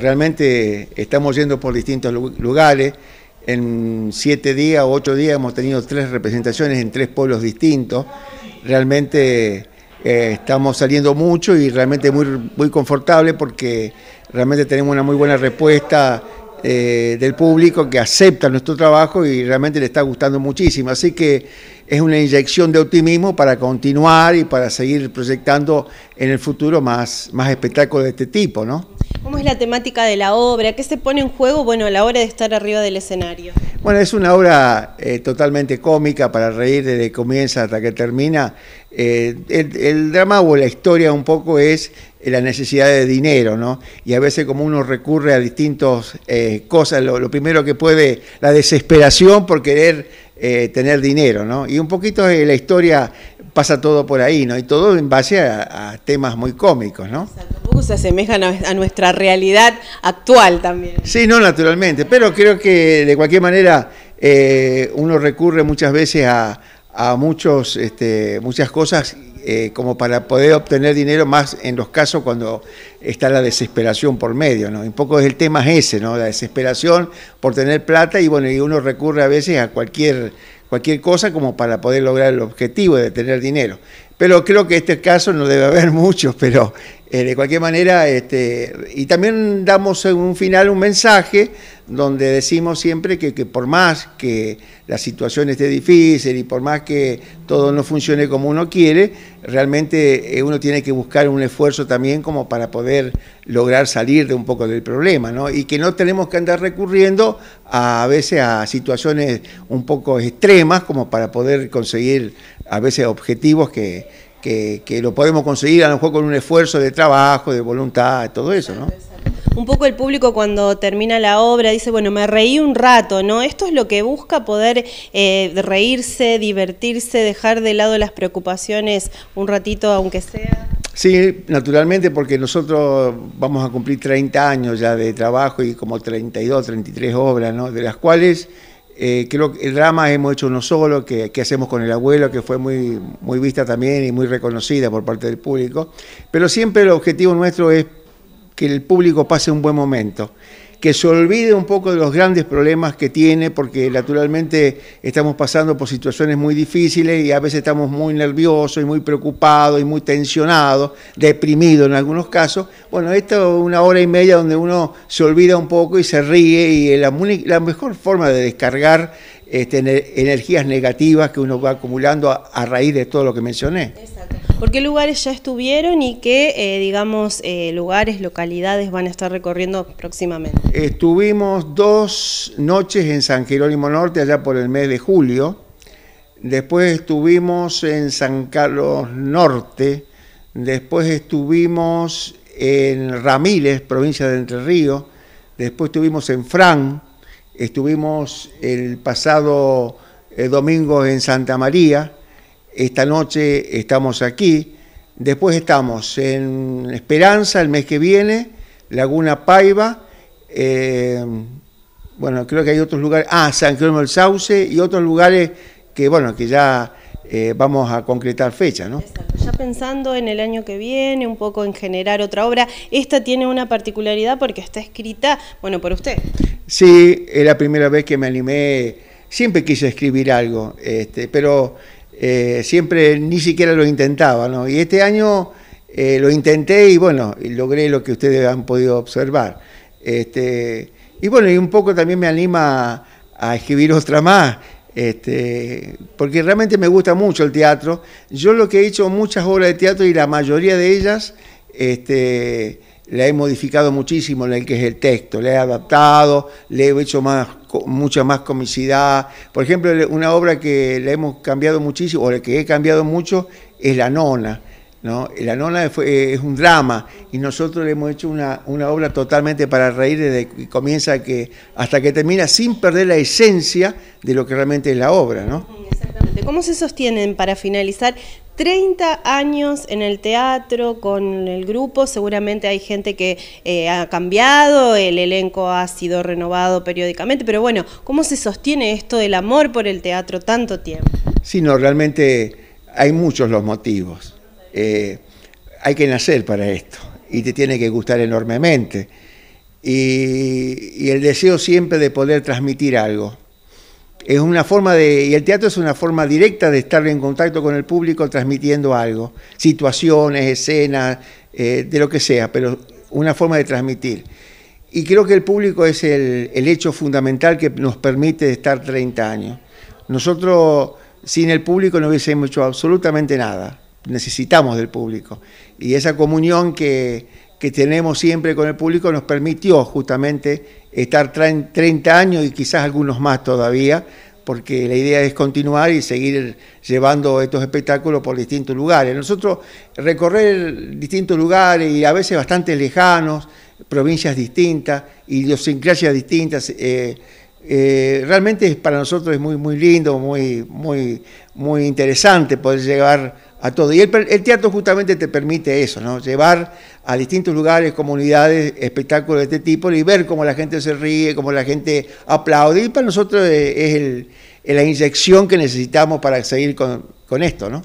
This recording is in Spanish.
Realmente estamos yendo por distintos lugares. En siete días o ocho días hemos tenido tres representaciones en tres pueblos distintos. Realmente eh, estamos saliendo mucho y realmente muy, muy confortable porque realmente tenemos una muy buena respuesta eh, del público que acepta nuestro trabajo y realmente le está gustando muchísimo. Así que es una inyección de optimismo para continuar y para seguir proyectando en el futuro más, más espectáculos de este tipo, ¿no? ¿Cómo es la temática de la obra? ¿Qué se pone en juego bueno, a la hora de estar arriba del escenario? Bueno, es una obra eh, totalmente cómica para reír desde que comienza hasta que termina. Eh, el, drama o la historia un poco es eh, la necesidad de dinero, ¿no? Y a veces como uno recurre a distintas cosas, lo, primero que puede, la desesperación por querer tener dinero, ¿no? Y un poquito la historia pasa todo por ahí, ¿no? Y todo en base a, temas muy cómicos, ¿no? Exacto, se asemejan a, nuestra realidad actual también. Sí, no, naturalmente, pero creo que de cualquier manera eh, uno recurre muchas veces a, muchos, este, muchas cosas eh, como para poder obtener dinero, más en los casos cuando está la desesperación por medio, ¿no? Un poco el tema es ese, ¿no? La desesperación por tener plata y bueno, y uno recurre a veces a cualquier cualquier cosa como para poder lograr el objetivo de tener dinero. Pero creo que este caso no debe haber muchos, pero eh, de cualquier manera, este, y también damos en un final un mensaje donde decimos siempre que, por más que la situación esté difícil y por más que todo no funcione como uno quiere, realmente eh, uno tiene que buscar un esfuerzo también como para poder lograr salir de un poco del problema, ¿no? Y que no tenemos que andar recurriendo a veces a situaciones un poco extremas como para poder conseguir a veces objetivos que, lo podemos conseguir a lo mejor con un esfuerzo de trabajo, de voluntad, todo eso, ¿no? Un poco el público cuando termina la obra dice, bueno, me reí un rato, ¿no? Esto es lo que busca poder eh, reírse, divertirse, dejar de lado las preocupaciones un ratito, aunque sea. Sí, naturalmente, porque nosotros vamos a cumplir 30 años ya de trabajo y como 32, 33 obras, ¿no? De las cuales eh, creo que el drama hemos hecho no solo, que, hacemos con el abuelo, que fue muy, muy vista también y muy reconocida por parte del público. Pero siempre el objetivo nuestro es que el público pase un buen momento que se olvide un poco de los grandes problemas que tiene, porque naturalmente estamos pasando por situaciones muy difíciles y a veces estamos muy nerviosos y muy preocupados y muy tensionados, deprimidos en algunos casos. Bueno, esto es una hora y media donde uno se olvida un poco y se ríe y la, la mejor forma de descargar este, energías negativas que uno va acumulando a, raíz de todo lo que mencioné por qué lugares ya estuvieron y qué, eh, digamos, eh, lugares, localidades van a estar recorriendo próximamente. Estuvimos dos noches en San Jerónimo Norte, allá por el mes de julio. Después estuvimos en San Carlos Norte. Después estuvimos en Ramírez, provincia de Entre Ríos. Después estuvimos en Fran. Estuvimos el pasado eh, domingo en Santa María esta noche estamos aquí. Después estamos en Esperanza el mes que viene, Laguna Paiva. Eh, bueno, creo que hay otros lugares. Ah, San Jerónimo del Sauce y otros lugares que, bueno, que ya eh, vamos a concretar fecha, ¿no? Ya pensando en el año que viene, un poco en generar otra obra, esta tiene una particularidad porque está escrita, bueno, por usted. Sí, es la primera vez que me animé, siempre quise escribir algo, este, pero eh, siempre ni siquiera lo intentaba, ¿no? Y este año eh, lo intenté y bueno, logré lo que ustedes han podido observar. Este, y bueno, y un poco también me anima a, escribir otra más, este, porque realmente me gusta mucho el teatro. Yo lo que he hecho muchas obras de teatro y la mayoría de ellas este, la he modificado muchísimo en el que es el texto, le he adaptado, le he hecho más mucha más comicidad. Por ejemplo, una obra que le hemos cambiado muchísimo, o la que he cambiado mucho, es La Nona. ¿no? La Nona eh, es un drama y nosotros le hemos hecho una, una, obra totalmente para reír desde que comienza que, hasta que termina sin perder la esencia de lo que realmente es la obra. ¿no? Exactamente. ¿Cómo se sostienen para finalizar 30 años en el teatro con el grupo, seguramente hay gente que eh, ha cambiado, el elenco ha sido renovado periódicamente, pero bueno, ¿cómo se sostiene esto del amor por el teatro tanto tiempo? Sí, no, realmente hay muchos los motivos. Eh, hay que nacer para esto y te tiene que gustar enormemente. y el deseo siempre de poder transmitir algo una forma de, y el teatro es una forma directa de estar en contacto con el público transmitiendo algo, situaciones, escenas, eh, de lo que sea, pero una forma de transmitir. Y creo que el público es el, el hecho fundamental que nos permite estar 30 años. Nosotros sin el público no hubiésemos hecho absolutamente nada, necesitamos del público. Y esa comunión que que tenemos siempre con el público nos permitió justamente estar 30 años y quizás algunos más todavía, porque la idea es continuar y seguir llevando estos espectáculos por distintos lugares. Nosotros recorrer distintos lugares y a veces bastante lejanos, provincias distintas, idiosincrasias distintas. Eh, eh, realmente para nosotros es muy, muy lindo, muy, muy, muy interesante poder llegar a todo. Y el, teatro justamente te permite eso, Llevar a distintos lugares, comunidades, espectáculos de este tipo y ver cómo la gente se ríe, cómo la gente aplaude. Y para nosotros eh, es, la inyección que necesitamos para seguir con, esto,